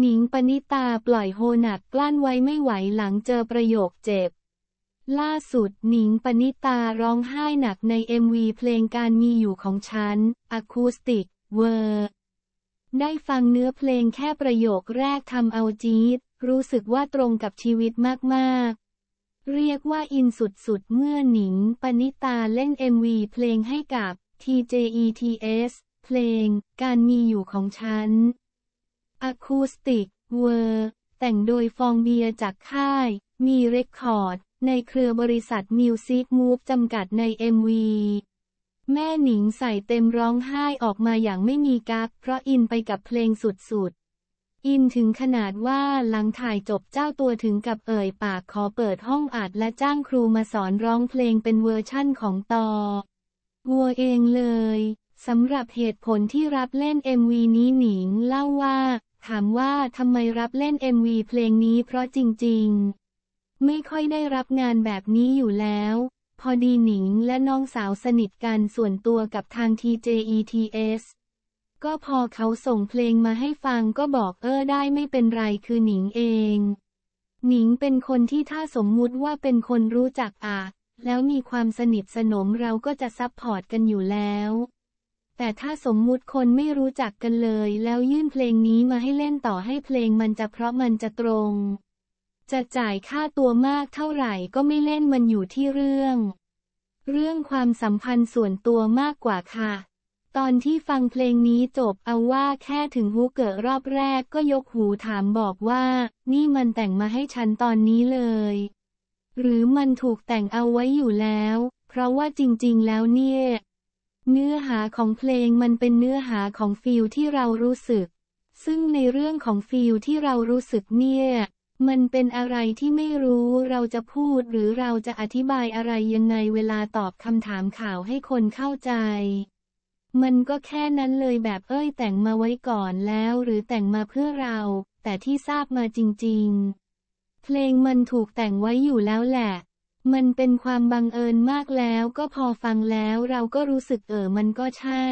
หนิงปณิตาปล่อยโฮหนักกลั้นไว้ไม่ไหวหลังเจอประโยคเจ็บ ล่าสุดหนิงปณิตาร้องไห้หนักใน MV เพลงการมีอยู่ของฉันอะคูสติกเวอร์ได้ฟังเนื้อเพลงแค่ประโยคแรกทำเอาจี๊ดรู้สึกว่าตรงกับชีวิตมาก ๆ เรียกว่าอินสุด ๆ เมื่อหนิง ปณิตาเล่น MV เพลงให้กับ TJETS เพลงการมีอยู่ของฉันอะคูสติกเวอร์แต่งโดยฟองเบียจากค่าย มีเรคคอร์ด ในเครือบริษัทมิวสิกมูฟจำกัดใน MV แม่หนิงใส่เต็มร้องไห้ออกมาอย่างไม่มีกักเพราะอินไปกับเพลงสุดๆ อินถึงขนาดว่าหลังถ่ายจบเจ้าตัวถึงกับเอ่ยปากขอเปิดห้องอัดและจ้างครูมาสอนร้องเพลงเป็นเวอร์ชั่นของตอวัวเองเลยสำหรับเหตุผลที่รับเล่น MV นี้หนิงเล่าว่าถามว่าทำไมรับเล่น MV เพลงนี้เพราะจริงๆ ไม่ค่อยได้รับงานแบบนี้อยู่แล้ว พอดีหนิงและน้องสาวสนิทกันส่วนตัวกับทาง TJETS ก็พอเขาส่งเพลงมาให้ฟังก็บอกเออได้ไม่เป็นไรคือหนิงเอง หนิงเป็นคนที่ถ้าสมมุติว่าเป็นคนรู้จักอะแล้วมีความสนิทสนมเราก็จะซับพอร์ตกันอยู่แล้วแต่ถ้าสมมุติคนไม่รู้จักกันเลย แล้วยื่นเพลงนี้มาให้เล่นต่อให้เพลงมันจะเพราะมันจะตรง จะจ่ายค่าตัวมากเท่าไหร่ก็ไม่เล่นมันอยู่ที่เรื่อง เรื่องความสัมพันธ์ส่วนตัวมากกว่าค่ะ ตอนที่ฟังเพลงนี้จบเอาว่าแค่ถึงฮูเกิดรอบแรก ก็ยกหูถามบอกว่า นี่มันแต่งมาให้ฉันตอนนี้เลย หรือมันถูกแต่งเอาไว้อยู่แล้ว เพราะว่าจริงๆแล้วเนี่ยเนื้อหาของเพลงมันเป็นเนื้อหาของฟิลที่เรารู้สึก ซึ่งในเรื่องของฟิลที่เรารู้สึกเนี่ย มันเป็นอะไรที่ไม่รู้เราจะพูดหรือเราจะอธิบายอะไรยังไงเวลาตอบคำถามข่าวให้คนเข้าใจ มันก็แค่นั้นเลยแบบเอ้ย แต่งมาไว้ก่อนแล้ว หรือแต่งมาเพื่อเรา แต่ที่ทราบมาจริง ๆ เพลงมันถูกแต่งไว้อยู่แล้วแหละมันเป็นความบังเอิญมากแล้วก็พอฟังแล้วเราก็รู้สึกเออมันก็ใช่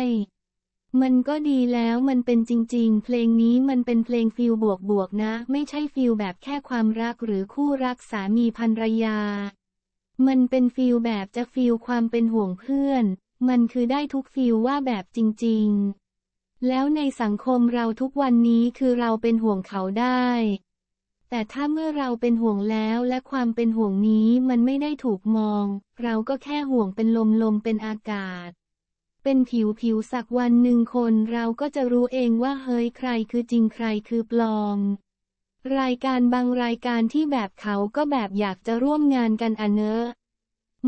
มันก็ดีแล้วมันเป็นจริงๆ เพลงนี้มันเป็นเพลงฟิลบวกบวกนะ ไม่ใช่ฟิลแบบแค่ความรักหรือคู่รักสามีภรรยา มันเป็นฟิลแบบจะฟิลความเป็นห่วงเพื่อน มันคือได้ทุกฟิลว่าแบบจริงๆ แล้วในสังคมเราทุกวันนี้คือเราเป็นห่วงเขาได้แต่ถ้าเมื่อเราเป็นห่วงแล้วและความเป็นห่วงนี้มันไม่ได้ถูกมอง เราก็แค่ห่วงเป็นลมลมเป็นอากาศ เป็นผิวผิวสักวันหนึ่งคนเราก็จะรู้เองว่าเฮ้ยใคร คือจริงใครคือปลอมรายการบางรายการที่แบบเขาก็แบบอยากจะร่วมงานกันอันเนอะ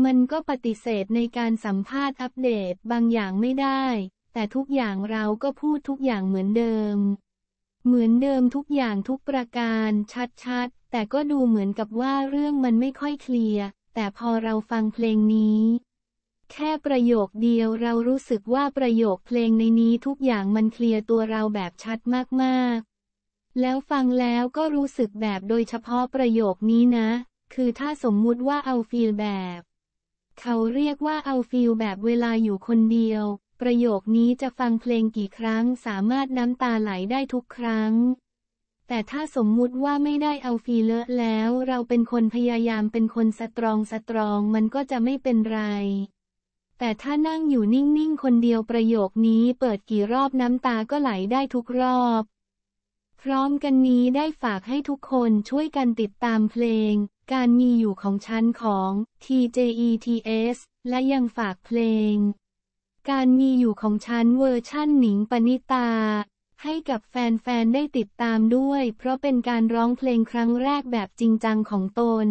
มันก็ปฏิเสธในการสัมภาษณ์อัปเดตบางอย่างไม่ได้ แต่ทุกอย่างเราก็พูดทุกอย่างเหมือนเดิมเหมือนเดิมทุกอย่างทุกประการชัด ๆ แต่ก็ดูเหมือนกับว่าเรื่องมันไม่ค่อยเคลียร์แต่พอเราฟังเพลงนี้ แค่ประโยคเดียวเรารู้สึกว่าประโยคเพลงในนี้ทุกอย่างมันเคลียร์ตัวเราแบบชัดมากๆ แล้วฟังแล้วก็รู้สึกแบบโดยเฉพาะประโยคนี้นะ คือถ้าสมมุติว่าเอาฟีลแบบ เขาเรียกว่าเอาฟีลแบบเวลาอยู่คนเดียวประโยคนี้จะฟังเพลงกี่ครั้งสามารถน้ำตาไหลได้ทุกครั้ง แต่ถ้าสมมุติว่าไม่ได้เอาฟีเลอะแล้วเราเป็นคนพยายามเป็นคนสตรองสตรองมันก็จะไม่เป็นไร แต่ถ้านั่งอยู่นิ่งๆ คนเดียวประโยคนี้เปิดกี่รอบน้ำตาก็ไหลได้ทุกรอบ พร้อมกันนี้ได้ฝากให้ทุกคนช่วยกันติดตามเพลง การมีอยู่ของชั้นของ TJETS และยังฝากเพลงการมีอยู่ของฉันเวอร์ชั่นหนิงปณิตา ให้กับแฟนๆ ได้ติดตามด้วย เพราะเป็นการร้องเพลงครั้งแรกแบบจริงจังของตน